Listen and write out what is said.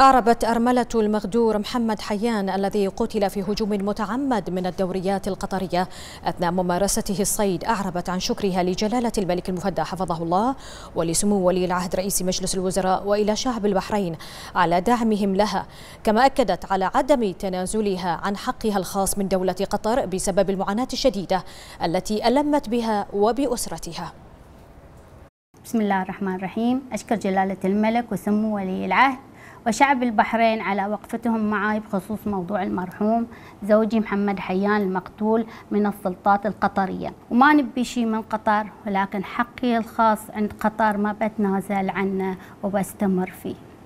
أعربت أرملة المغدور محمد حيان الذي قتل في هجوم متعمد من الدوريات القطرية أثناء ممارسته الصيد أعربت عن شكرها لجلالة الملك المفدى حفظه الله ولسمو ولي العهد رئيس مجلس الوزراء وإلى شعب البحرين على دعمهم لها كما أكدت على عدم تنازلها عن حقها الخاص من دولة قطر بسبب المعاناة الشديدة التي ألمت بها وبأسرتها بسم الله الرحمن الرحيم أشكر جلالة الملك وسمو ولي العهد وشعب البحرين على وقفتهم معي بخصوص موضوع المرحوم زوجي محمد حيان المقتول من السلطات القطرية وما نبي شيء من قطر ولكن حقي الخاص عند قطر ما بتنازل عنه وبستمر فيه